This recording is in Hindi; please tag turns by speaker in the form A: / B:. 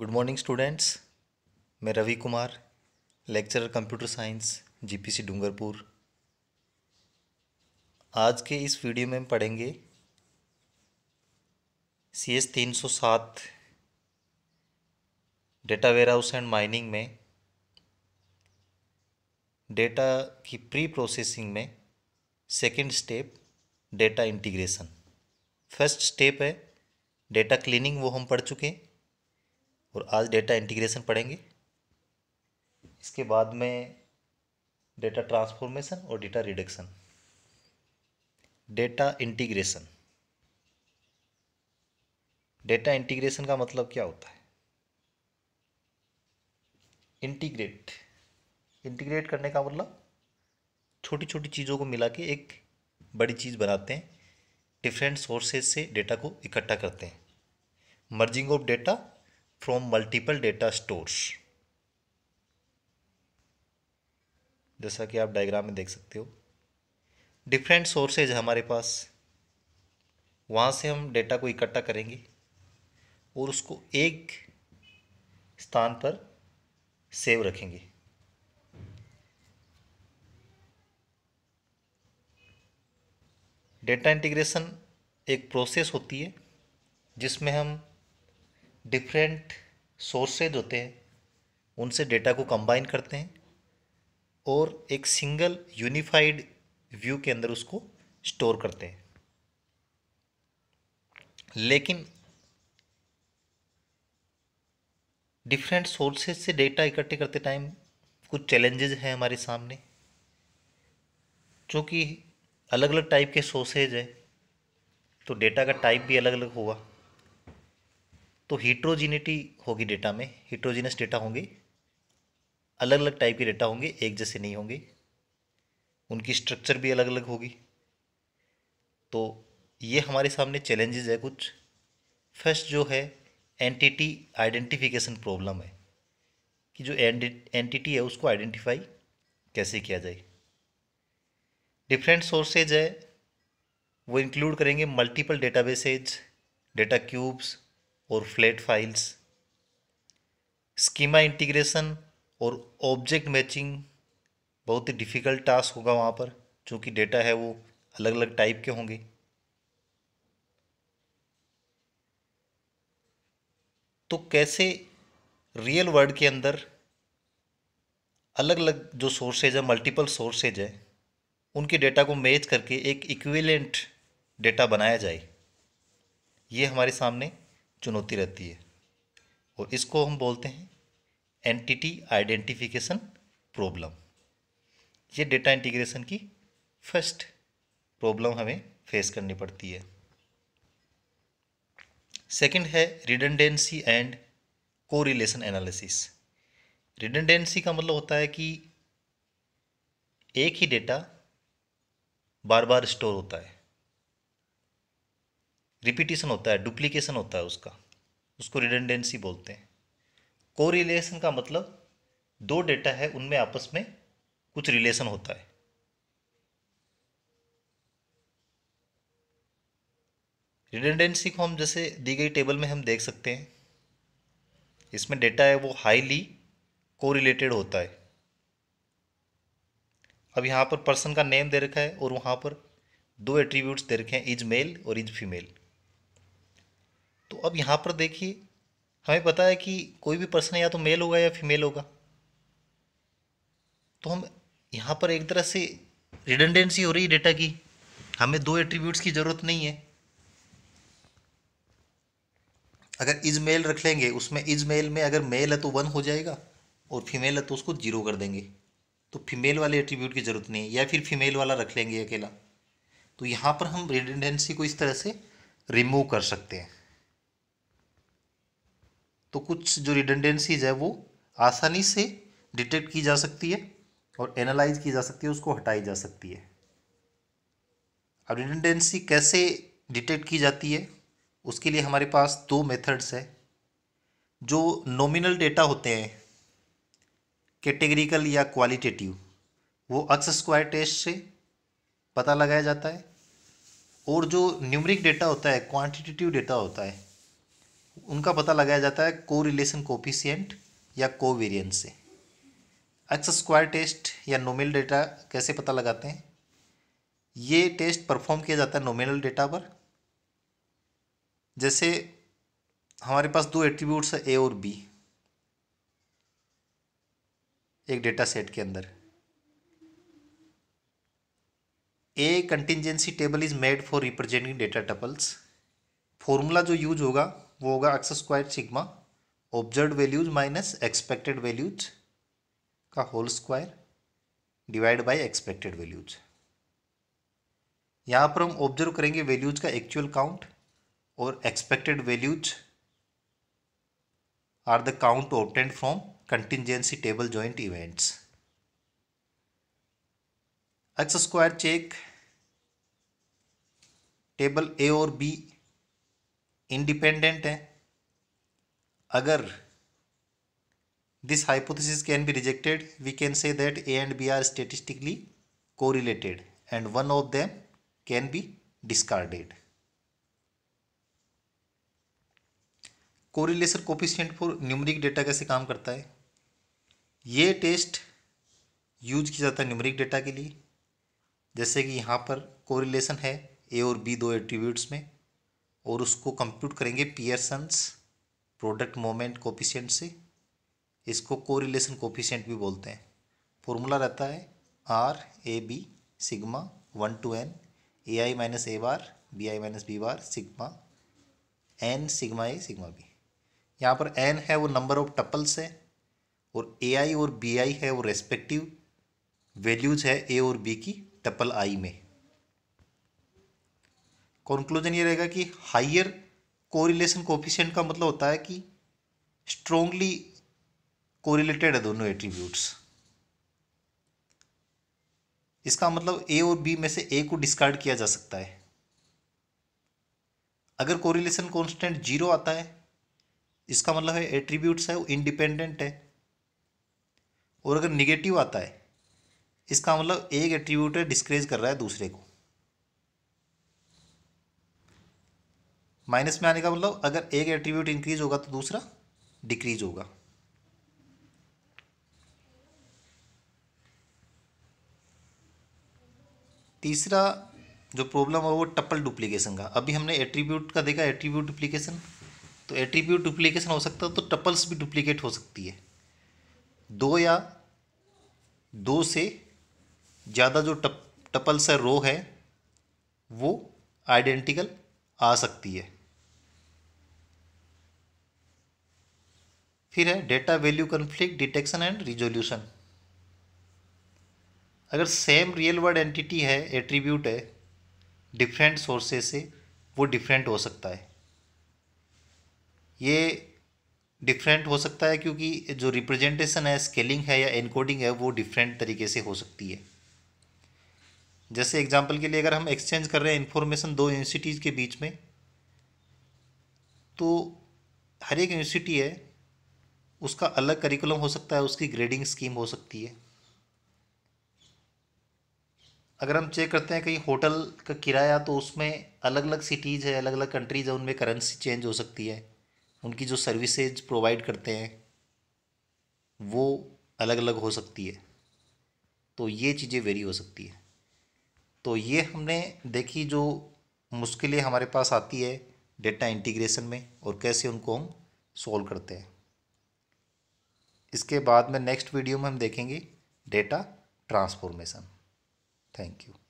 A: गुड मॉर्निंग स्टूडेंट्स मैं Ravi Kumar lecturer computer science GPC Dungarpur आज के इस वीडियो में हम पढ़ेंगे सी एस तीन सौ सात डेटा वेयरहाउस एंड माइनिंग में डेटा की प्री प्रोसेसिंग में second step data integration first step है डेटा क्लीनिंग वो हम पढ़ चुके हैं और आज डेटा इंटीग्रेशन पढ़ेंगे इसके बाद में डेटा ट्रांसफॉर्मेशन और data reduction data integration data integration का मतलब क्या होता है इंटीग्रेट इंटीग्रेट करने का मतलब छोटी छोटी चीज़ों को मिला के एक बड़ी चीज़ बनाते हैं डिफरेंट सोर्सेज से डेटा को इकट्ठा करते हैं merging of data from multiple data stores जैसा कि आप डायग्राम में देख सकते हो डिफरेंट सोर्सेज हमारे पास वहाँ से हम डेटा को इकट्ठा करेंगे और उसको एक स्थान पर सेव रखेंगे डेटा इंटीग्रेशन एक प्रोसेस होती है जिसमें हम डिफरेंट सोर्सेज होते हैं उनसे डेटा को कंबाइन करते हैं और एक सिंगल यूनिफाइड व्यू के अंदर उसको स्टोर करते हैं लेकिन डिफरेंट सोर्सेज से डेटा इकट्ठे करते टाइम कुछ चैलेंजेस हैं हमारे सामने चूँकि अलग अलग टाइप के सोर्सेज हैं तो डेटा का टाइप भी अलग अलग होगा तो हीट्रोजिनिटी होगी डेटा में हीट्रोजिनस डेटा होंगे अलग अलग टाइप के डेटा होंगे एक जैसे नहीं होंगे उनकी स्ट्रक्चर भी अलग अलग होगी तो ये हमारे सामने चैलेंजेस है कुछ फर्स्ट जो है एंटिटी आइडेंटिफिकेशन प्रॉब्लम है कि जो एंटिटी है उसको आइडेंटिफाई कैसे किया जाए डिफरेंट सोर्सेज है वो इंक्लूड करेंगे मल्टीपल डेटाबेसेज डेटा क्यूब्स और फ्लैट फाइल्स स्कीमा इंटीग्रेशन और ऑब्जेक्ट मैचिंग बहुत ही डिफ़िकल्ट टास्क होगा वहाँ पर क्योंकि डेटा है वो अलग अलग टाइप के होंगे तो कैसे रियल वर्ल्ड के अंदर अलग अलग जो सोर्सेज है मल्टीपल सोर्सेज है उनके डेटा को मैच करके एक इक्विलेंट डेटा बनाया जाए ये हमारे सामने चुनौती रहती है और इसको हम बोलते हैं एंटिटी आइडेंटिफिकेशन प्रॉब्लम ये डेटा इंटीग्रेशन की फर्स्ट प्रॉब्लम हमें फेस करनी पड़ती है सेकंड है redundancy and correlation analysis redundancy का मतलब होता है कि एक ही डेटा बार बार स्टोर होता है रिपीटिशन होता है डुप्लीकेशन होता है उसका उसको रिडेंडेंसी बोलते हैं कोरिलेशन का मतलब दो डेटा है उनमें आपस में कुछ रिलेशन होता है रिडेंडेंसी को हम जैसे दी गई टेबल में हम देख सकते हैं इसमें डेटा है वो हाईली कोरिलेटेड होता है अब यहाँ पर पर्सन का नेम दे रखा है और वहाँ पर दो एट्रीब्यूट्स दे रखे हैं इज मेल और इज फीमेल तो अब यहाँ पर देखिए हमें पता है कि कोई भी पर्सन या तो मेल होगा या फीमेल होगा तो हम यहाँ पर एक तरह से रिडेंडेंसी हो रही है डेटा की हमें दो एट्रीब्यूट्स की ज़रूरत नहीं है अगर इज मेल रख लेंगे उसमें इज मेल में अगर मेल है तो वन हो जाएगा और फीमेल है तो उसको जीरो कर देंगे तो फीमेल वाले एट्रीब्यूट की ज़रूरत नहीं है या फिर फीमेल वाला रख लेंगे अकेला तो यहाँ पर हम रिडेंडेंसी को इस तरह से रिमूव कर सकते हैं तो कुछ जो रिडेंडेंसीज है वो आसानी से डिटेक्ट की जा सकती है और एनालाइज की जा सकती है उसको हटाई जा सकती है अब रिडेंडेंसी कैसे डिटेक्ट की जाती है उसके लिए हमारे पास दो मेथड्स है जो नॉमिनल डेटा होते हैं कैटेगरिकल या क्वालिटेटिव वो अक्स स्क्वायर टेस्ट से पता लगाया जाता है और जो न्यूमरिक डेटा होता है क्वांटिटेटिव डेटा होता है उनका पता लगाया जाता है को रिलेशन कोफिशियंट या को वेरियंट से एक्स स्क्वायर टेस्ट या नोमिनल डेटा कैसे पता लगाते हैं ये टेस्ट परफॉर्म किया जाता है नोमिनल डेटा पर जैसे हमारे पास दो एट्रीब्यूट्स है ए और बी एक डेटा सेट के अंदर a contingency table is made for representing data tuples formula जो यूज होगा वो होगा X square sigma observe values minus expected values का whole square divide by expected values यहाँ पर हम ऑब्जर्व करेंगे वैल्यूज का एक्चुअल काउंट और expected values are the count obtained from contingency table joint events X square check table A और बी इंडिपेंडेंट हैं अगर this hypothesis can be rejected we can say that A and B are statistically correlated and one of them can be discarded correlation coefficient for numeric data कैसे काम करता है ये टेस्ट यूज किया जाता है न्यूमरिक डेटा के लिए जैसे कि यहाँ पर कोरिलेशन है ए और बी दो एट्रीब्यूट्स में और उसको कंप्यूट करेंगे पियर्सन्स प्रोडक्ट मोमेंट कोपिशेंट से इसको कोरिलेशन कोफिशिएंट भी बोलते हैं फॉर्मूला रहता है R A B sigma one to N A I minus A bar B I minus B bar sigma N sigma A sigma B यहाँ पर एन है वो नंबर ऑफ टपल्स है और ए आई और बी आई है वो रेस्पेक्टिव वैल्यूज है ए और बी की टपल आई में कंक्लूजन ये रहेगा कि हाइयर कोरिलेशन कोफिशेंट का मतलब होता है कि स्ट्रोंगली कोरिलेटेड है दोनों एट्रीब्यूट्स इसका मतलब ए और बी में से ए को डिस्कार्ड किया जा सकता है अगर कोरिलेशन कॉन्स्टेंट जीरो आता है इसका मतलब है एट्रीब्यूट्स है वो इंडिपेंडेंट है और अगर निगेटिव आता है इसका मतलब एक एट्रीब्यूट है डिस्करेज कर रहा है दूसरे को माइनस में आने का मतलब अगर एक एट्रीब्यूट इंक्रीज होगा तो दूसरा डिक्रीज होगा तीसरा जो प्रॉब्लम है वो टपल डुप्लीकेशन का अभी हमने एट्रीब्यूट का देखा एट्रीब्यूट डुप्लीकेशन तो एट्रीब्यूट डुप्लीकेशन हो सकता है तो टपल्स भी डुप्लीकेट हो सकती है दो या दो से ज़्यादा जो टप टपल्स है रो है वो आइडेंटिकल आ सकती है फिर है data value conflict detection and resolution अगर सेम रियल वर्ड एंटिटी है एट्रीब्यूट है डिफरेंट सोर्सेज से वो डिफरेंट हो सकता है ये डिफरेंट हो सकता है क्योंकि जो रिप्रेजेंटेशन है स्केलिंग है या एनकोडिंग है वो डिफरेंट तरीके से हो सकती है जैसे एग्जांपल के लिए अगर हम एक्सचेंज कर रहे हैं इन्फॉर्मेशन दो यूनिवर्सिटीज़ के बीच में तो हर एक यूनिवर्सिटी है उसका अलग करिकुलम हो सकता है उसकी ग्रेडिंग स्कीम हो सकती है अगर हम चेक करते हैं कहीं होटल का किराया तो उसमें अलग अलग सिटीज़ है अलग अलग कंट्रीज़ है उनमें करेंसी चेंज हो सकती है उनकी जो सर्विसेज प्रोवाइड करते हैं वो अलग अलग हो सकती है तो ये चीज़ें वेरी हो सकती है तो ये हमने देखी जो मुश्किलें हमारे पास आती है डेटा इंटीग्रेशन में और कैसे उनको हम सॉल्व करते हैं इसके बाद में नेक्स्ट वीडियो में हम देखेंगे डेटा ट्रांसफॉर्मेशन थैंक यू